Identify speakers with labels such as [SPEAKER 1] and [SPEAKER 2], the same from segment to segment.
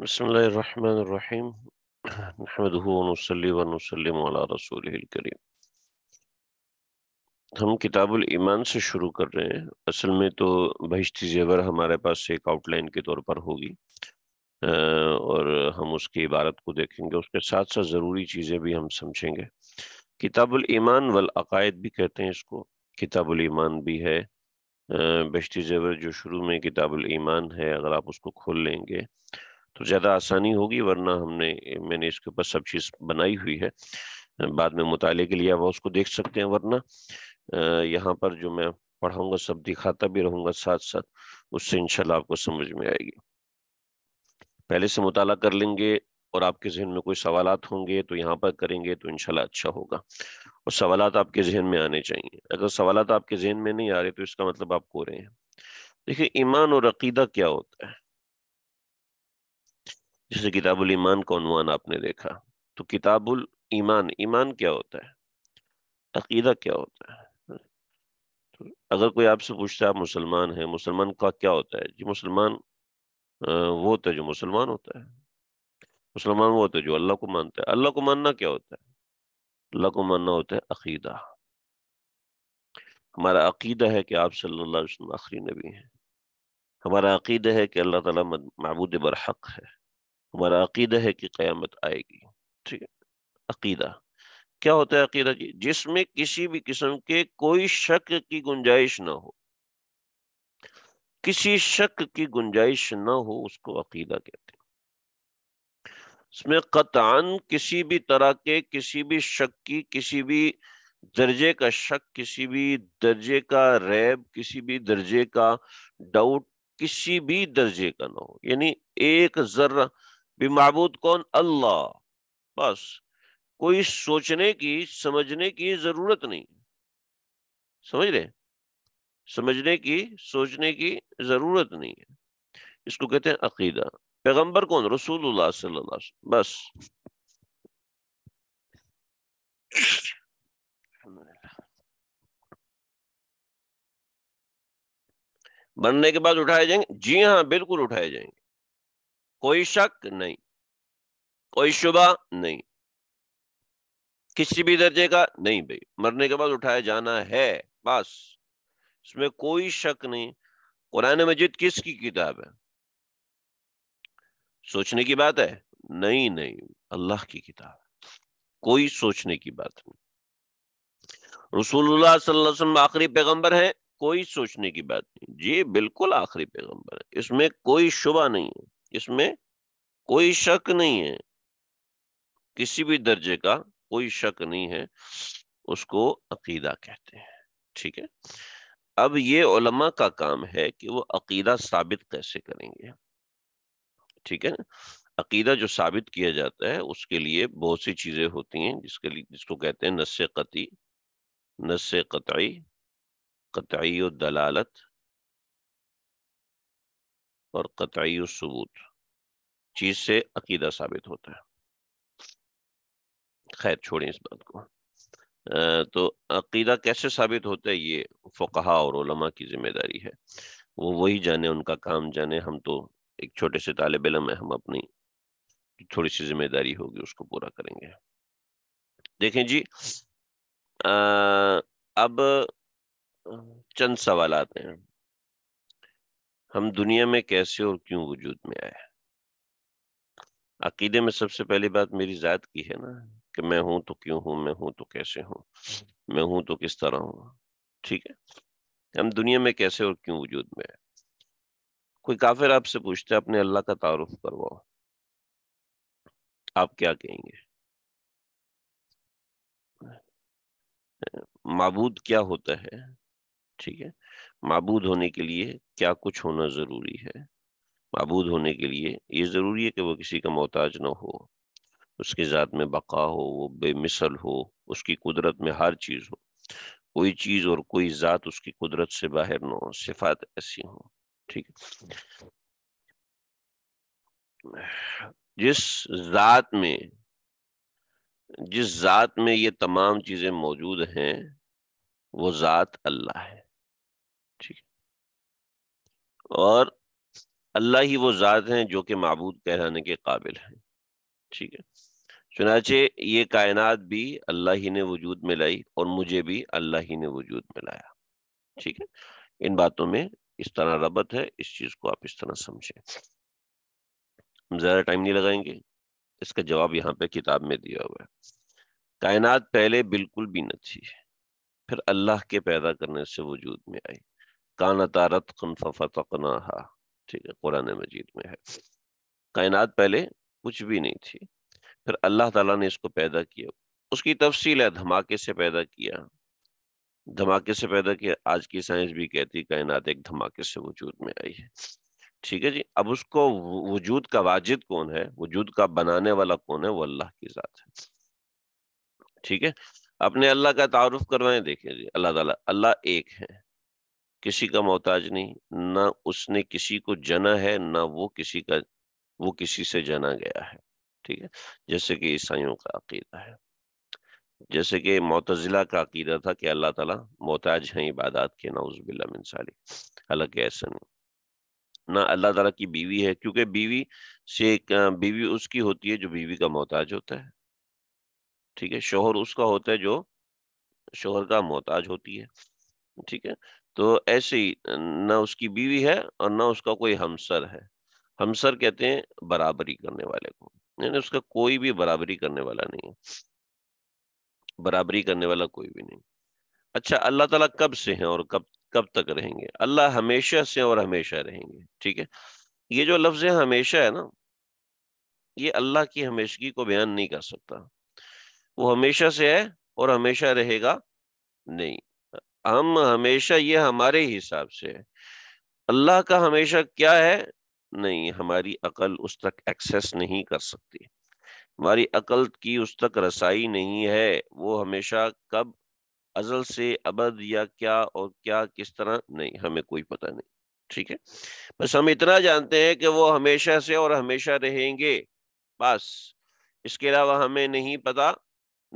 [SPEAKER 1] बसमीम रसूल करीम हम किताबुल ईमान से शुरू कर रहे हैं असल में तो बहिश्ती जेवर हमारे पास एक आउटलाइन के तौर पर होगी और हम उसकी इबारत को देखेंगे उसके साथ साथ ज़रूरी चीज़ें भी हम समझेंगे किताबुल ईमान वल अकायद भी कहते हैं इसको किताबुल ईमान भी है बहिश्ती जेवर जो शुरू में किताबुल ईमान है अगर आप उसको खोल लेंगे तो ज़्यादा आसानी होगी वरना हमने मैंने इसके ऊपर सब चीज़ बनाई हुई है बाद में मुताले के लिए आप उसको देख सकते हैं वरना यहाँ पर जो मैं पढ़ाऊंगा सब दिखाता भी रहूँगा साथ साथ उससे इंशाल्लाह आपको समझ में आएगी पहले से मुताला कर लेंगे और आपके जहन में कोई सवाल होंगे तो यहाँ पर करेंगे तो इनशाला अच्छा होगा और सवाल आपके जहन में आने चाहिए अगर सवाल आपके जहन में नहीं आ रहे तो इसका मतलब आप को रहे हैं देखिए ईमान और अकीदा क्या होता है जैसे किताबुल ईमान का अनुमान आपने देखा तो किताबुल ईमान ईमान क्या होता है अकीदा क्या होता है तो अगर कोई आपसे पूछता है आप मुसलमान है मुसलमान का क्या होता है जी मुसलमान वो होता है जो मुसलमान होता है मुसलमान वो होता है जो अल्लाह को मानता है अल्लाह को मानना क्या होता है अल्लाह को मानना होता है अकीदा हमारा अकीदा है कि आप सल्लल्लाहु अलैहि वसल्लम आखिरी नबी हैं हमारा अकीदा है कि अल्लाह ताला मबूद बरहक है हमारा अकीदा है कि क्यामत आएगी ठीक है अकीदा क्या होता है अकीदा जी जिसमें किसी भी किस्म के कोई शक की गुंजाइश ना हो किसी शक की गुंजाइश ना हो उसको अकीदा कहते हैं इसमें कतान किसी भी तरह के किसी भी शक की किसी भी दर्जे का शक किसी भी दर्जे का रैब किसी भी दर्जे का डाउट किसी भी दर्जे का ना हो यानी एक जर्रा भी मबूद कौन अल्लाह बस कोई सोचने की समझने की जरूरत नहीं समझ रहे समझने की सोचने की जरूरत नहीं है इसको कहते हैं अकीदा पैगंबर कौन रसूलुल्लाह सल्लल्लाहु अलैहि वसल्लम बस बनने के बाद उठाए जाएंगे जी हाँ बिल्कुल उठाए जाएंगे कोई शक नहीं कोई शुबा नहीं किसी भी दर्जे का नहीं भाई मरने के बाद उठाया जाना है बस इसमें कोई शक नहीं कुरान मजिद किसकी किताब है सोचने की बात है नहीं नहीं अल्लाह की किताब कोई सोचने की बात नहीं रसूलुल्लाह सल्लल्लाहु अलैहि वसल्लम आखिरी पैगंबर हैं कोई सोचने की बात नहीं जी बिल्कुल आखिरी पैगंबर है इसमें कोई शुबा नहीं है इसमें कोई शक नहीं है किसी भी दर्जे का कोई शक नहीं है उसको अकीदा कहते हैं ठीक है अब ये ओलमा का काम है कि वो अकीदा साबित कैसे करेंगे ठीक है अकीदा जो साबित किया जाता है उसके लिए बहुत सी चीज़ें होती हैं जिसके लिए जिसको कहते हैं नस कती नस कतई कतई दलालत और कतई सबूत चीज से अकीदा साबित होता है खैर छोड़ें इस बात को तो अकीदा कैसे साबित होता है ये फ़ुकहा और उलमा की जिम्मेदारी है वो वही जाने उनका काम जाने हम तो एक छोटे से तालब इलम है हम अपनी थोड़ी सी जिम्मेदारी होगी उसको पूरा करेंगे देखें जी आ, अब चंद सवाल आते हैं हम दुनिया में कैसे और क्यों वजूद में आए अकीदे में सबसे पहली बात मेरी ज़ात की है ना कि मैं हूं तो क्यों हूं मैं हूं तो कैसे हूं मैं हूं तो किस तरह हूं ठीक है हम दुनिया में कैसे और क्यों वजूद में है कोई काफिर आपसे पूछते है अपने अल्लाह का तारुफ करवाओ आप क्या कहेंगे मबूद क्या होता है ठीक है मबूद होने के लिए क्या कुछ होना जरूरी है मबूद होने के लिए ये ज़रूरी है कि वह किसी का मोहताज ना हो उसकी ज़ात में बका हो वो बेमिसल हो उसकी कुदरत में हर चीज़ हो कोई चीज़ और कोई ज़ात उसकी कुदरत से बाहर ना हो सिफात ऐसी हो ठीक जिस ज़ात में जिस ज़ात में ये तमाम चीज़ें मौजूद हैं वो ज़ात अल्लाह है ठीक और अल्लाह ही वो ज़ात हैं जो कि मबूद कहलाने के काबिल हैं ठीक है चुनाचे ये कायनात भी अल्लाह ही ने वजूद में लाई और मुझे भी अल्लाह ही ने वजूद में लाया ठीक है इन बातों में इस तरह रबत है इस चीज़ को आप इस तरह समझें हम ज़्यादा टाइम नहीं लगाएंगे इसका जवाब यहाँ पे किताब में दिया हुआ है कायनात पहले बिल्कुल भी न थी फिर अल्लाह के पैदा करने से वजूद में आई काना तारत कन फतना ठीक है कुरान मजीद में है कायनात पहले कुछ भी नहीं थी फिर अल्लाह ताला ने इसको पैदा किया उसकी तफसील है धमाके से पैदा किया धमाके से पैदा किया आज की साइंस भी कहती कायनात एक धमाके से वजूद में आई है ठीक है जी अब उसको वजूद का वाजिद कौन है वजूद का बनाने वाला कौन है वो अल्लाह की ज़ात है ठीक है अपने अल्लाह का तारुफ करवाएं देखें जी अल्लाह ताला अल्लाह एक है किसी का मोहताज नहीं ना उसने किसी को जना है ना वो किसी का वो किसी से जना गया है ठीक है जैसे कि ईसाइयों का अकीदा है जैसे कि मोतजिला का अकीदा था कि अल्लाह ताला मोहताज है इबादत के नाउज़बिल्लासाली हालांकि ऐसा नहीं ना अल्लाह ताला की बीवी है क्योंकि बीवी से एक बीवी उसकी होती है जो बीवी का मोहताज होता है ठीक है शोहर उसका होता है जो शोहर का मोहताज होती है ठीक है तो ऐसे ही ना उसकी बीवी है और ना उसका कोई हमसर है हमसर कहते हैं बराबरी करने वाले को यानी उसका कोई भी बराबरी करने वाला नहीं है बराबरी करने वाला कोई भी नहीं अच्छा अल्लाह ताला कब से हैं और कब कब तक रहेंगे अल्लाह हमेशा से और हमेशा रहेंगे ठीक है ये जो लफ्ज है हमेशा है ना ये अल्लाह की हमेशगी को बयान नहीं कर सकता वो हमेशा से है और हमेशा रहेगा नहीं हम हमेशा ये हमारे हिसाब से है अल्लाह का हमेशा क्या है नहीं हमारी अकल उस तक एक्सेस नहीं कर सकती हमारी अकल की उस तक रसाई नहीं है वो हमेशा कब अजल से अबद या क्या और क्या किस तरह नहीं हमें कोई पता नहीं ठीक है बस हम इतना जानते हैं कि वो हमेशा से और हमेशा रहेंगे बस इसके अलावा हमें नहीं पता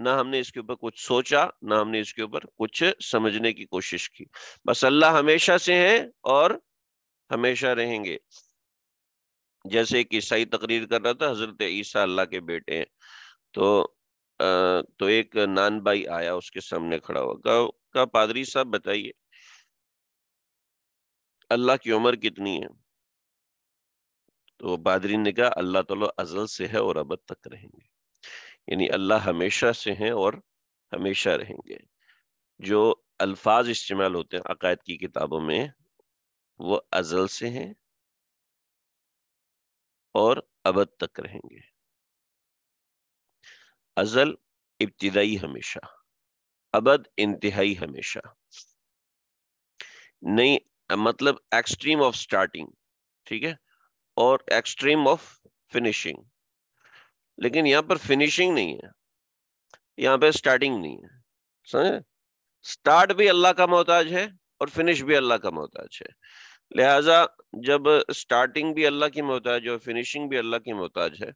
[SPEAKER 1] ना हमने इसके ऊपर कुछ सोचा ना हमने इसके ऊपर कुछ समझने की कोशिश की बस अल्लाह हमेशा से हैं और हमेशा रहेंगे जैसे एक ईसाई तकरीर कर रहा था हजरत ईसा अल्लाह के बेटे हैं तो आ, तो एक नान भाई आया उसके सामने खड़ा हुआ का, का पादरी साहब बताइए अल्लाह की उम्र कितनी है तो पादरी ने कहा अल्लाह तला अजल से है और अब तक रहेंगे यानी अल्लाह हमेशा से हैं और हमेशा रहेंगे जो अल्फाज इस्तेमाल होते हैं अकायद की किताबों में वो अजल से हैं और अबद तक रहेंगे अजल इब्तदाई हमेशा अबद इंतहाई हमेशा नहीं मतलब एक्सट्रीम ऑफ स्टार्टिंग ठीक है और एक्सट्रीम ऑफ फिनिशिंग लेकिन यहाँ पर फिनिशिंग नहीं है यहाँ पे स्टार्टिंग नहीं है समझे स्टार्ट भी अल्लाह का मोहताज है और फिनिश भी अल्लाह का मोहताज है लिहाजा जब स्टार्टिंग भी अल्लाह की मोहताज और फिनिशिंग भी अल्लाह की मोहताज है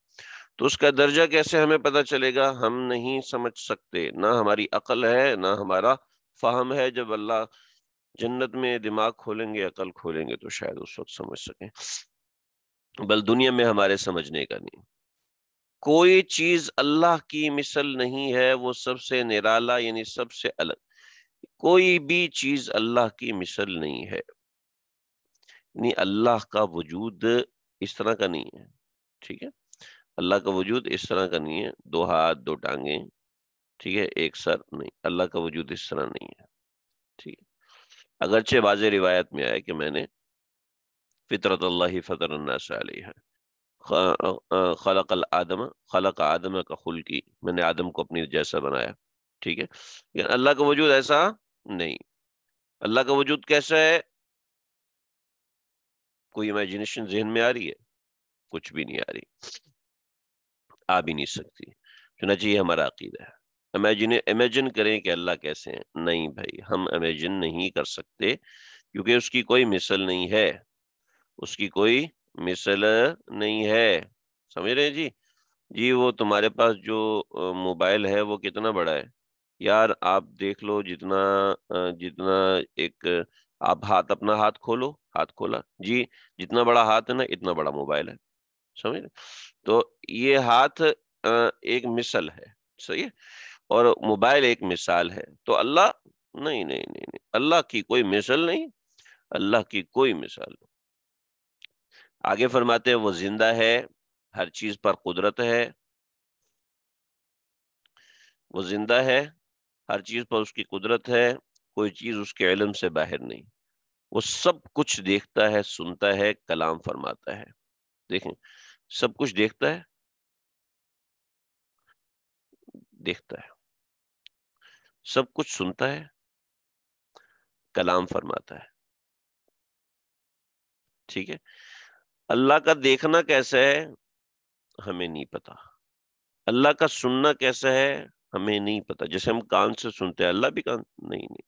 [SPEAKER 1] तो उसका दर्जा कैसे हमें पता चलेगा हम नहीं समझ सकते ना हमारी अकल है ना हमारा फाहम है जब अल्लाह जन्नत में दिमाग खोलेंगे अकल खोलेंगे तो शायद उस वक्त समझ सकें बल दुनिया में हमारे समझने का नहीं कोई चीज अल्लाह की मिसल नहीं है वो सबसे निराला यानी सबसे अलग कोई भी चीज अल्लाह की मिसल नहीं है यानी अल्लाह का वजूद इस तरह का नहीं है ठीक है अल्लाह का वजूद इस तरह का नहीं है दो हाथ दो टांगे ठीक है एक सर नहीं अल्लाह का वजूद इस तरह नहीं है ठीक है अगरचे वाज रिवायत में आया कि मैंने फितरत अल्लाह फतर है खलक आदम खलक आदम का खुल की मैंने आदम को अपनी जैसा बनाया ठीक है लेकिन अल्लाह का वजूद ऐसा नहीं अल्लाह का वजूद कैसा है कोई इमेजिनेशन जहन में आ रही है कुछ भी नहीं आ रही आ भी नहीं सकती चुनाची ये हमारा अकीदा है इमेजिन इमेजिन करें कि अल्लाह कैसे हैं नहीं भाई हम इमेजिन नहीं कर सकते क्योंकि उसकी कोई मिसल नहीं है उसकी कोई मिसल नहीं है समझ रहे हैं जी जी वो तुम्हारे पास जो मोबाइल है वो कितना बड़ा है यार आप देख लो जितना जितना एक आप हाथ अपना हाथ खोलो हाथ खोला जी जितना बड़ा हाथ है ना इतना बड़ा मोबाइल है समझ रहे तो ये हाथ एक मिसल है सही है और मोबाइल एक मिसाल है तो अल्लाह नहीं नहीं नहीं नहीं अल्लाह की कोई मिसल नहीं अल्लाह की कोई मिसाल नहीं आगे फरमाते हैं वो जिंदा है हर चीज पर कुदरत है वो जिंदा है हर चीज पर उसकी कुदरत है कोई चीज उसके इलम से बाहर नहीं वो सब कुछ देखता है सुनता है कलाम फरमाता है देखें सब कुछ देखता है देखता है सब कुछ सुनता है कलाम फरमाता है ठीक है अल्लाह का देखना कैसा है हमें नहीं पता अल्लाह का सुनना कैसा है हमें नहीं पता जैसे हम कान से सुनते हैं अल्लाह भी कान नहीं नहीं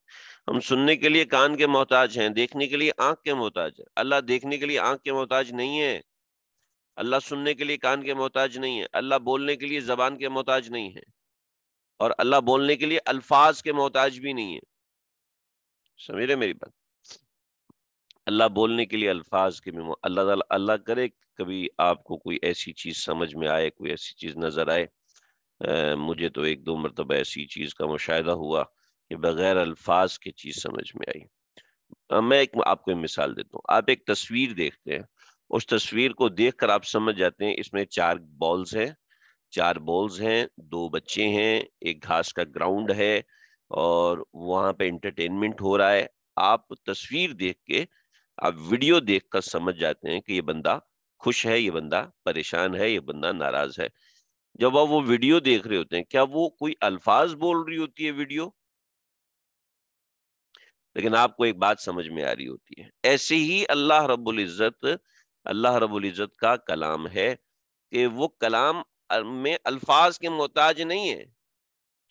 [SPEAKER 1] हम सुनने के लिए कान के मोहताज हैं देखने के लिए आंख के मोहताज है अल्लाह देखने के लिए आंख के मोहताज नहीं है अल्लाह सुनने के लिए कान के मोहताज नहीं है अल्लाह बोलने के लिए जबान के मोहताज नहीं है और अल्लाह बोलने के लिए अल्फाज के मोहताज भी नहीं है समझ रहे मेरी बात अल्लाह बोलने के लिए अल्फाज के भी अल्लाह अल्लाह करे कभी आपको कोई ऐसी चीज़ समझ में आए कोई ऐसी चीज़ नज़र आए आ, मुझे तो एक दो मरतबा ऐसी चीज़ का मुशाह हुआ कि बग़ैर अल्फाज के चीज़ समझ में आई मैं एक आपको एक मिसाल देता हूँ आप एक तस्वीर देखते हैं उस तस्वीर को देख कर आप समझ जाते हैं इसमें चार बॉल्स हैं चार बॉल्स हैं दो बच्चे हैं एक घास का ग्राउंड है और वहाँ पे इंटरटेनमेंट हो रहा है आप तस्वीर देख के आप वीडियो देखकर समझ जाते हैं कि ये बंदा खुश है ये बंदा परेशान है ये बंदा नाराज है जब आप वो वीडियो देख रहे होते हैं क्या वो कोई अल्फाज बोल रही होती है वीडियो लेकिन आपको एक बात समझ में आ रही होती है ऐसे ही अल्लाह रब्बुल इज़्ज़त अल्लाह रब्बुल इज़्ज़त का कलाम है कि वो कलाम में अल्फाज के मोहताज नहीं है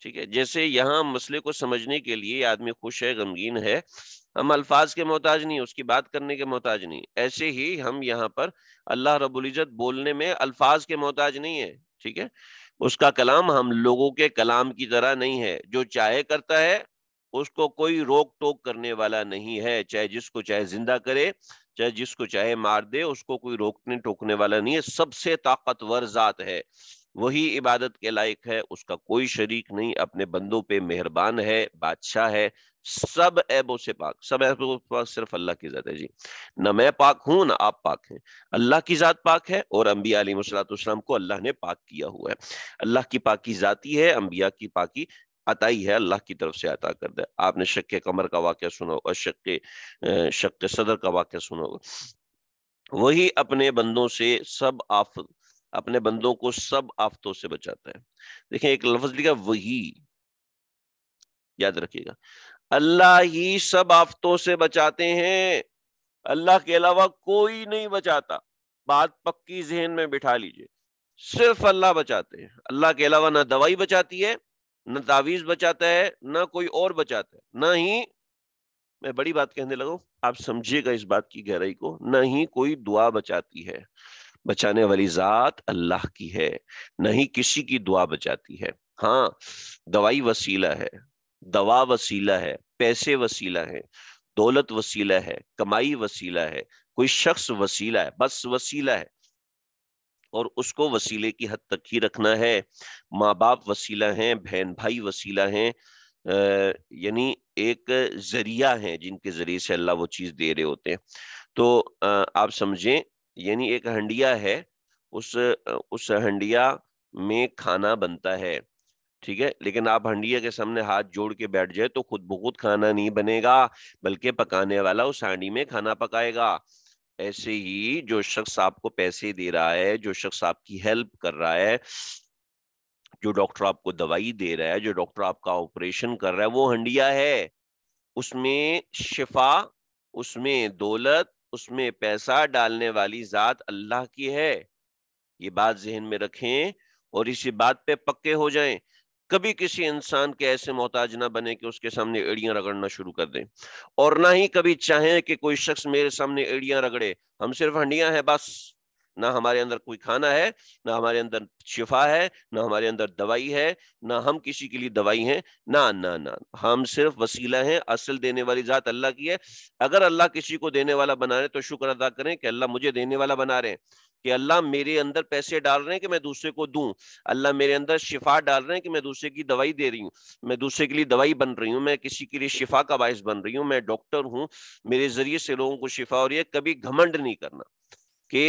[SPEAKER 1] ठीक है जैसे यहाँ मसले को समझने के लिए आदमी खुश है गमगीन है हम अल्फाज के मोहताज नहीं उसकी बात करने के मोहताज नहीं ऐसे ही हम यहाँ पर अल्लाह रबुल्जत बोलने में अल्फाज के मोहताज नहीं है ठीक है उसका कलाम हम लोगों के कलाम की तरह नहीं है जो चाहे करता है उसको कोई रोक टोक करने वाला नहीं है चाहे जिसको चाहे जिंदा करे चाहे जिसको चाहे मार दे उसको कोई रोकने टोकने वाला नहीं है सबसे ताकतवर जात है वही इबादत के लायक है उसका कोई शरीक नहीं अपने बंदों पे मेहरबान है बादशाह है सब ऐबों से पाक सब ऐबों से पाक सिर्फ अल्लाह की ज़ात है जी ना मैं पाक हूँ ना आप पाक हैं अल्लाह की ज़ात पाक है और अम्बिया अलीसलाम को अल्लाह ने पाक किया हुआ है अल्लाह की पाकी ज़ाती है अम्बिया की पाकी अताई है अल्लाह की तरफ से अता कर दे आपने शक कमर का वाक्य सुना होगा शक शक सदर का वाक्य सुना होगा वही अपने बंदों से सब आफत अपने बंदों को सब आफतों से बचाता है देखिए एक लफ्ज लिखा वही याद रखिएगा अल्लाह ही सब आफतों से बचाते हैं अल्लाह के अलावा कोई नहीं बचाता बात पक्की जहन में बिठा लीजिए सिर्फ अल्लाह बचाते हैं अल्लाह के अलावा ना दवाई बचाती है ना तावीज बचाता है ना कोई और बचाता है ना ही मैं बड़ी बात कहने लगा आप समझिएगा इस बात की गहराई को ना ही कोई दुआ बचाती है बचाने वाली जात अल्लाह की है ना ही किसी की दुआ बचाती है हाँ दवाई वसीला है दवा वसीला है पैसे वसीला है दौलत वसीला है कमाई वसीला है कोई शख्स वसीला है बस वसीला है और उसको वसीले की हद तक ही रखना है माँ बाप वसीला हैं बहन भाई वसीला हैं यानी एक जरिया है जिनके जरिए से अल्लाह वो चीज़ दे रहे होते हैं तो आप समझें यानी एक हंडिया है उस उस हंडिया में खाना बनता है ठीक है लेकिन आप हंडिया के सामने हाथ जोड़ के बैठ जाए तो खुद बखुद खाना नहीं बनेगा बल्कि पकाने वाला उस हांडी में खाना पकाएगा ऐसे ही जो शख्स आपको पैसे दे रहा है जो शख्स आपकी हेल्प कर रहा है जो डॉक्टर आपको दवाई दे रहा है जो डॉक्टर आपका ऑपरेशन कर रहा है वो हंडिया है उसमें शिफा उसमें दौलत उसमें पैसा डालने वाली जात अल्लाह की है ये बात जहन में रखें और इसी बात पे पक्के हो जाएं कभी किसी इंसान के ऐसे मोहताज ना बने कि उसके सामने एड़ियां रगड़ना शुरू कर दें और ना ही कभी चाहें कि कोई शख्स मेरे सामने एड़ियां रगड़े हम सिर्फ हंडियां हैं बस ना हमारे अंदर कोई खाना है ना हमारे अंदर शिफा है ना हमारे अंदर दवाई है ना हम किसी के लिए दवाई हैं ना ना ना हम सिर्फ वसीला हैं असल देने वाली जात अल्लाह की है अगर अल्लाह किसी को देने वाला बना रहे तो शुक्र अदा करें कि अल्लाह मुझे देने वाला बना रहे हैं कि अल्लाह मेरे अंदर पैसे डाल रहे हैं कि मैं दूसरे को दूं अल्लाह मेरे अंदर शिफा डाल रहे हैं कि मैं दूसरे की दवाई दे रही हूँ मैं दूसरे के लिए दवाई बन रही हूँ मैं किसी के लिए शिफा का बायस बन रही हूँ मैं डॉक्टर हूँ मेरे जरिए से लोगों को शिफा हो रही है कभी घमंड नहीं करना कि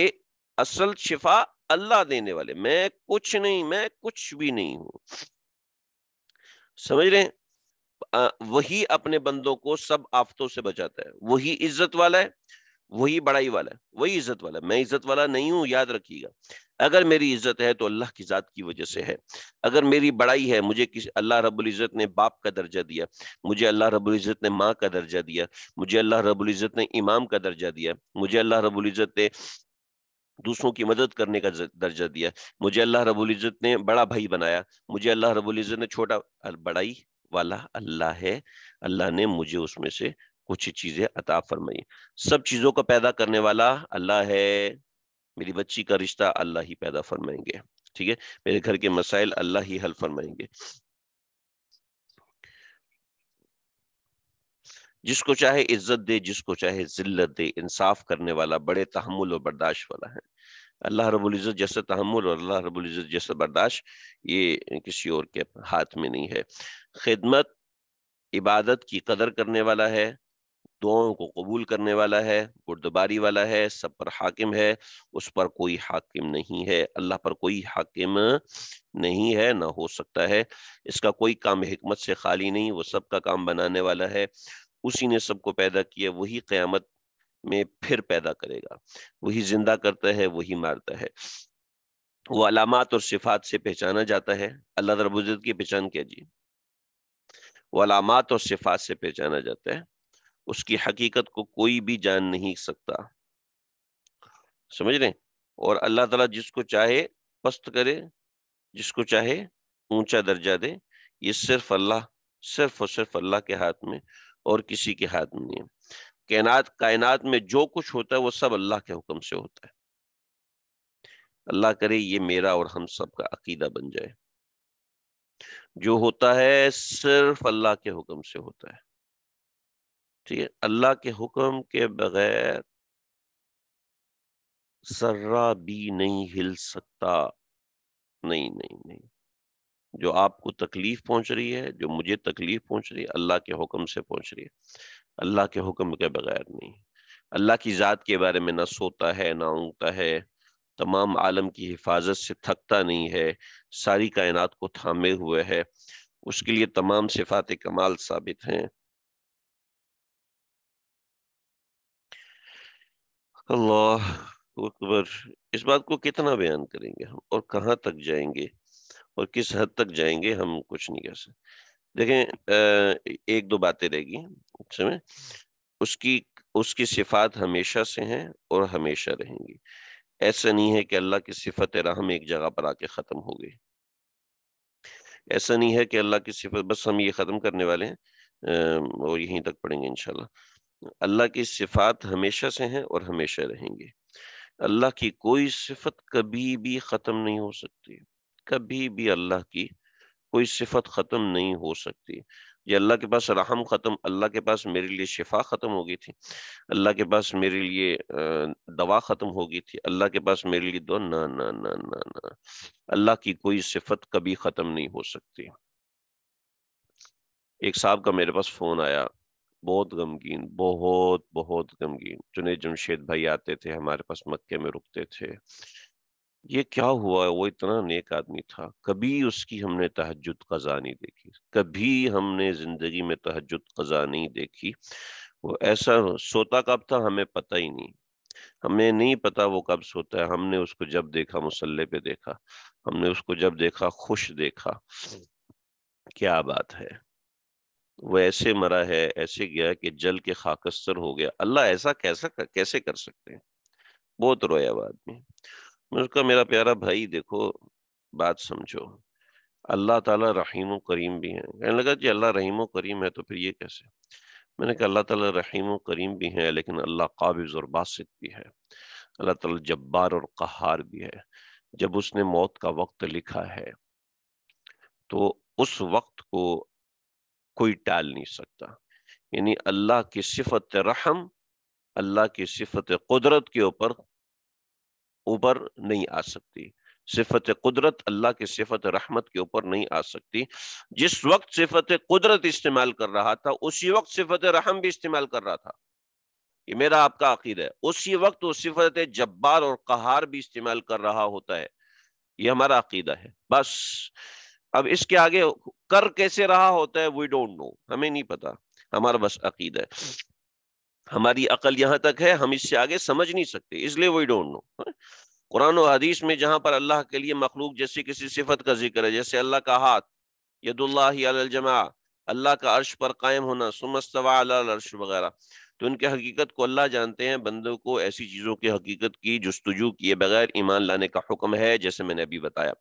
[SPEAKER 1] असल शिफा अल्लाह देने वाले मैं कुछ नहीं मैं कुछ भी नहीं हूं समझ रहे हैं वही अपने बंदों को सब आफतों से बचाता है वही इज्जत वाला है वही बड़ाई वाला है वही इज्जत वाला मैं इज्जत वाला नहीं हूँ याद रखिएगा अगर मेरी इज्जत है तो अल्लाह की ज़ात की वजह से है अगर मेरी बड़ाई है मुझे किस अल्लाह रब्बुल इज़्ज़त ने बाप का दर्जा दिया मुझे अल्लाह रब्बुल इज़्ज़त ने माँ का दर्जा दिया मुझे अल्लाह रब्बुल इज़्ज़त ने इमाम का दर्जा दिया मुझे अल्लाह रब्बुल इज़्ज़त ने दूसरों की मदद करने का दर्जा दिया मुझे अल्लाह रब्बुल इज़्ज़त ने बड़ा भाई बनाया मुझे अल्लाह रब्बुल इज़्ज़त ने छोटा बड़ाई वाला अल्लाह है अल्लाह ने मुझे उसमें से कुछ चीजें अता फरमाई सब चीजों को पैदा करने वाला अल्लाह है मेरी बच्ची का रिश्ता अल्लाह ही पैदा फरमाएंगे ठीक है मेरे घर के मसाइल अल्लाह ही हल फरमाएंगे जिसको चाहे इज्जत दे जिसको चाहे जिल्लत दे इंसाफ करने वाला बड़े तहमुल और बर्दाश्त वाला है अल्लाह रबुल्ज़त जैसा तहमुल और अल्लाह रबुल्ज़त जैसा बर्दाश्त ये किसी और के हाथ में नहीं है खिदमत इबादत की कदर करने वाला है दुआओं को कबूल करने वाला है गुर्दबारी वाला है सब पर हाकिम है उस पर कोई हाकिम नहीं है अल्लाह पर कोई हाकिम नहीं है ना हो सकता है इसका कोई काम हमत से खाली नहीं वो सब का काम बनाने वाला है उसी ने सबको पैदा किया वही क्यामत में फिर पैदा करेगा वही जिंदा करता है वही मारता है वो अलामत और सिफात से पहचाना जाता है अल्लाह रबुज़त की पहचान क्या जी वो अलामत और सिफात से पहचाना जाता है उसकी हकीकत को कोई भी जान नहीं सकता समझ रहे और अल्लाह ताला जिसको चाहे पस्त करे जिसको चाहे ऊंचा दर्जा दे ये सिर्फ अल्लाह सिर्फ और सिर्फ अल्लाह के हाथ में और किसी के हाथ में नहीं है कायनात कायनात में जो कुछ होता है वो सब अल्लाह के हुक्म से होता है अल्लाह करे ये मेरा और हम सब का अकीदा बन जाए जो होता है सिर्फ अल्लाह के हुक्म से होता है ठीक तो है अल्लाह के हुक्म के बगैर सर्रा भी नहीं हिल सकता नहीं नहीं नहीं जो आपको तकलीफ पहुंच रही है जो मुझे तकलीफ पहुंच रही है अल्लाह के हुक्म से पहुंच रही है अल्लाह के हुक्म के बगैर नहीं अल्लाह की ज़ात के बारे में ना सोता है ना उंगता है तमाम आलम की हिफाजत से थकता नहीं है सारी कायनात को थामे हुए है उसके लिए तमाम सिफात कमाल साबित हैं अल्लाह अकबर इस बात को कितना बयान करेंगे हम और कहाँ तक जाएंगे और किस हद तक जाएंगे हम कुछ नहीं कह सकते देखें एक दो बातें रहेगी समय उसकी उसकी सिफात हमेशा से हैं और हमेशा रहेंगी ऐसा नहीं है कि अल्लाह की सिफत राहम एक जगह पर आके ख़त्म हो गई ऐसा नहीं है कि अल्लाह की सिफत बस हम ये ख़त्म करने वाले हैं और यहीं तक पढ़ेंगे इनशाला अल्लाह की सिफात हमेशा से हैं और हमेशा रहेंगे अल्लाह की कोई सिफत कभी भी ख़त्म नहीं हो सकती कभी भी अल्लाह की कोई सिफत ख़त्म नहीं हो सकती ये अल्लाह के पास रहम ख़त्म अल्लाह के पास मेरे लिए शिफा ख़त्म हो गई थी अल्लाह के पास मेरे लिए दवा ख़त्म हो गई थी अल्लाह के पास मेरे लिए दो ना ना ना ना ना अल्लाह की कोई सिफत कभी ख़त्म नहीं हो सकती एक साहब का मेरे पास फ़ोन आया बहुत गमगीन बहुत बहुत गमगीन चुने जमशेद भाई आते थे हमारे पास मक्के में रुकते थे ये क्या हुआ वो इतना नेक आदमी था कभी उसकी हमने तहजद कज़ा नहीं देखी कभी हमने ज़िंदगी में तहजद कज़ा नहीं देखी वो ऐसा सोता कब था हमें पता ही नहीं हमें नहीं पता वो कब सोता है हमने उसको जब देखा मुसल्ले पे देखा हमने उसको जब देखा खुश देखा क्या बात है वह ऐसे मरा है ऐसे गया कि जल के खाकस्तर हो गया अल्लाह ऐसा कैसा कैसे कर सकते हैं बहुत रोया वो आदमी उसका मेरा प्यारा भाई देखो बात समझो अल्लाह ताला रहीम करीम भी हैं कहने लगा जी अल्लाह रहीम करीम है तो फिर ये कैसे मैंने कहा अल्लाह ताला रहीम करीम भी है लेकिन अल्लाह काबिज और बासित भी है अल्लाह ताला जब्बार और कहार भी है जब उसने मौत का वक्त लिखा है तो उस वक्त को कोई टाल नहीं सकता यानी अल्लाह की सिफत रहम अल्लाह की सिफत कुदरत के ऊपर ऊपर नहीं आ सकती सिफत कुदरत अल्लाह की सिफत रहमत के ऊपर नहीं आ सकती जिस वक्त सिफत कुदरत इस्तेमाल कर रहा था उसी वक्त सिफत रहम भी इस्तेमाल कर रहा था ये मेरा आपका अकीद है उसी वक्त वो सिफत जब्बार और कहार भी इस्तेमाल कर रहा होता है ये हमारा अकीदा है बस अब इसके आगे कर कैसे रहा होता है वी डोंट नो हमें नहीं पता हमारा बस अकीद है हमारी अकल यहाँ तक है हम इससे आगे समझ नहीं सकते इसलिए वी डोंट नो कुरान और हदीस में जहाँ पर अल्लाह के लिए मखलूक जैसी किसी सिफत का जिक्र है जैसे अल्लाह का हाथ यदुल्लाजमा अल्लाह का अर्श पर कायम होना सुमस्तवा अर्श वगैरह तो उनके हकीकत को अल्लाह जानते हैं बंदों को ऐसी चीज़ों की हकीकत की जस्तजू किए बगैर ईमान लाने का हुक्म है जैसे मैंने अभी बताया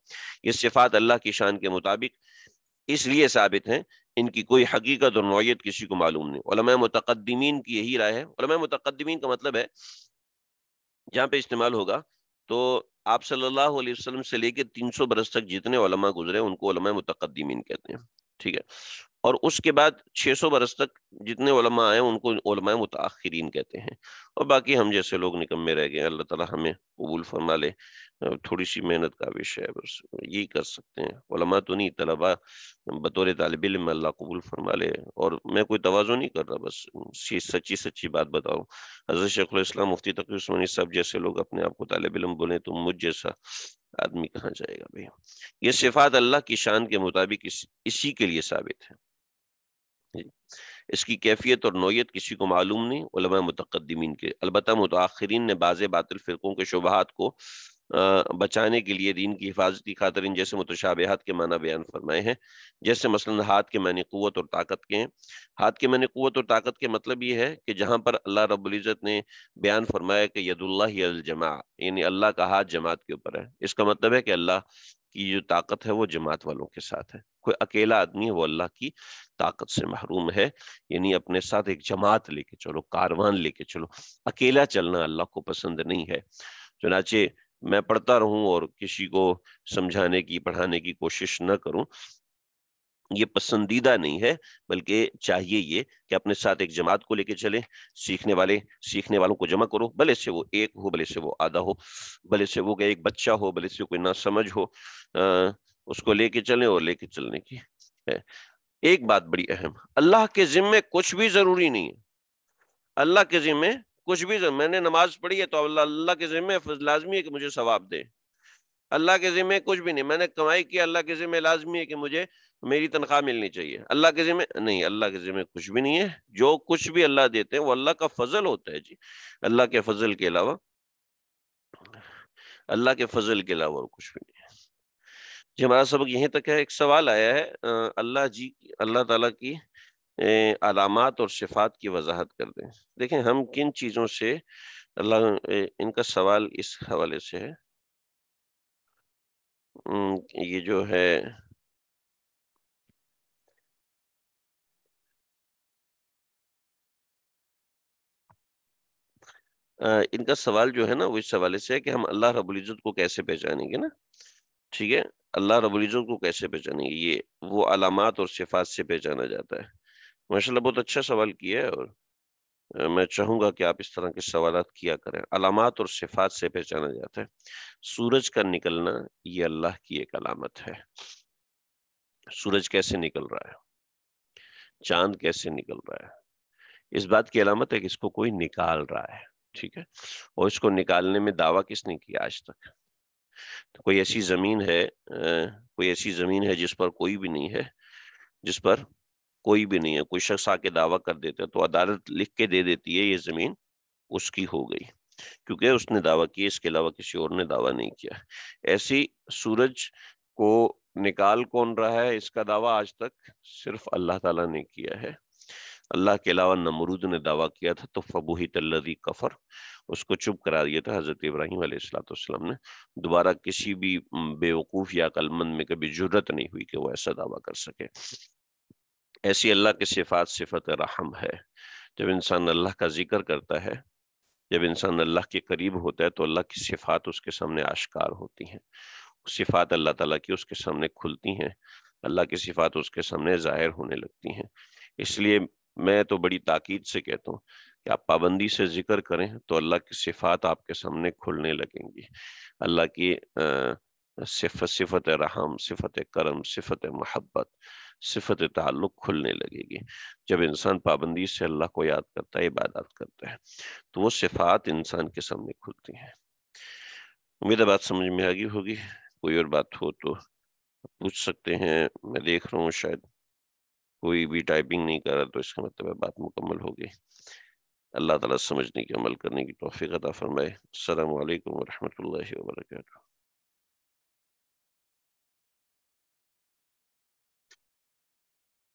[SPEAKER 1] ये सिफात अल्लाह की शान के मुताबिक इसलिए साबित हैं इनकी कोई हकीकत और नोयत किसी को मालूम नहीं मतकदमीन की यही राय है मतकदमीन का मतलब है जहाँ पे इस्तेमाल होगा तो आप सल्लल्लाहु अलैहि वसल्लम से लेके 300 बरस तक जितने गुजरे उनको मतकदमीन कहते हैं ठीक है और उसके बाद 600 बरस तक जितने आए उनको उलमा मुताखरीन कहते हैं और बाकी हम जैसे लोग निकम्मे रह गए अल्लाह ताला हमें कबूल फरमा ले थोड़ी सी मेहनत का विषय है बस यही कर सकते हैं ओलमा तो नहीं तलबा बतौर तालब इम अल्लाह कबूल फरमा ले और मैं कोई तोज़ो नहीं कर रहा बस सच्ची सच्ची बात बताऊँ हज़रत शेखुलस्लाम मुफ्ती तक सब साहब जैसे लोग अपने आप को तालब इलम बोले तो मुझ जैसा आदमी कहाँ जाएगा भैया ये सिफात अल्लाह की शान के मुताबिक इस, इसी के लिए साबित है इसकी कैफियत और नोयत किसी को मालूम नहीं मतकदमी के अलबत् मतरीन ने बाज़ बातिल फ़िरक़ों के शुबहत को बचाने के लिए दीन की हिफाजत की खातर इन जैसे मुतशाबहत के माना बयान फरमाए हैं जैसे मसलन हाथ के मैंने क़वत और ताकत के हैं हाथ के मैंने क़वत और ताकत के मतलब ये है कि जहाँ पर अल्लाह रबुल्ज़त ने बयान फरमाया कि यदुल्ला अलजमा यानी अल्लाह का हाथ जमात के ऊपर है इसका मतलब है कि अल्लाह की जो ताकत है वो जमात वालों के साथ है कोई अकेला आदमी है वो अल्लाह की ताकत से महरूम है यानी अपने साथ एक जमात लेके चलो कारवान लेके चलो अकेला चलना अल्लाह को पसंद नहीं है चुनाचे मैं पढ़ता रहूं और किसी को समझाने की पढ़ाने की कोशिश न करूं ये पसंदीदा नहीं है बल्कि चाहिए ये कि अपने साथ एक जमात को लेके चले सीखने वाले सीखने वालों को जमा करो भले से वो एक हो भले से वो आधा हो भले से वो एक बच्चा हो भले से कोई ना समझ हो आ, उसको लेके चले और लेके चलने की है एक बात बड़ी अहम अल्लाह के जिम्मे कुछ भी जरूरी नहीं है अल्लाह के जिम्मे कुछ भी मैंने नमाज पढ़ी है तो अल्लाह अल्लाह के जिम्मे लाजमी है कि मुझे सवाब दे अल्लाह के ज़िम्मे कुछ भी नहीं मैंने कमाई की अल्लाह के ज़िम्मे लाजमी है कि मुझे मेरी तनख्वाह मिलनी चाहिए अल्लाह के ज़िम्मे नहीं अल्लाह के ज़िम्मे कुछ भी नहीं है जो कुछ भी अल्लाह देते हैं वो अल्लाह का फजल होता है जी अल्लाह के फजल के अलावा अल्लाह के फजल के अलावा और कुछ भी नहीं है जी हमारा सबक यहीं तक है एक सवाल आया है अल्लाह जी अल्लाह तला की अलामत और सिफात की वजाहत कर दें देखें हम किन चीज़ों से अल्लाह इनका सवाल इस हवाले से है ये जो है इनका सवाल जो है ना वो इस हवाले से है कि हम अल्लाह रबुल्ज़त को कैसे पहचानेंगे ना ठीक है अल्लाह रबुल्ज़त को कैसे पहचानेंगे ये वो अलामत और सिफात से पहचाना जाता है माशाल्लाह बहुत अच्छा सवाल किया है और मैं चाहूंगा कि आप इस तरह के सवाल किया करें अलामत और सिफात से पहचाना जाता है सूरज का निकलना ये अल्लाह की एक अलामत है सूरज कैसे निकल रहा है चांद कैसे निकल रहा है इस बात की अलामत है कि इसको कोई निकाल रहा है ठीक है और इसको निकालने में दावा किसने किया आज तक तो कोई ऐसी जमीन है कोई ऐसी जमीन है जिस पर कोई भी नहीं है जिस पर कोई भी नहीं है कोई शख्स आके दावा कर देता है तो अदालत लिख के दे देती है ये जमीन उसकी हो गई क्योंकि उसने दावा किया इसके अलावा किसी और ने दावा नहीं किया ऐसी सूरज को निकाल कौन रहा है इसका दावा आज तक सिर्फ अल्लाह ताला ने किया है अल्लाह के अलावा नमरूद ने दावा किया था तो फबूही तल्लदी कफर उसको चुप करा दिया था हज़रत इब्राहिम अलैहिस्सलाम ने दोबारा किसी भी बेवकूफ़ या कलमंद में कभी जरूरत नहीं हुई कि वो ऐसा दावा कर सके ऐसी अल्लाह की सिफात सिफत रहम है जब इंसान अल्लाह का जिक्र करता है जब इंसान अल्लाह के करीब होता है तो अल्लाह की सिफात उसके सामने आश्कार होती हैं सिफात अल्लाह ताला की उसके सामने खुलती हैं अल्लाह की सिफात उसके सामने ज़ाहिर होने लगती हैं इसलिए मैं तो बड़ी ताकीद से कहता हूँ कि आप पाबंदी से जिक्र करें तो अल्लाह की सिफात आपके सामने खुलने लगेंगी अल्लाह की सिफ सिफत रहम सिफत करम सिफत महब्बत सिफत ताल्लुक खुलने लगेगी जब इंसान पाबंदी से अल्लाह को याद करता है इबादत करता है तो वो सिफात इंसान के सामने खुलती हैं उम्मीद बात समझ में आ गई होगी कोई और बात हो तो पूछ सकते हैं मैं देख रहा हूँ शायद कोई भी टाइपिंग नहीं कर रहा तो इसका मतलब है बात मुकम्मल हो गई अल्लाह ताला समझने की अमल करने की तोफ़ी अदा फरमाए अल्लाम वरहमल वर्का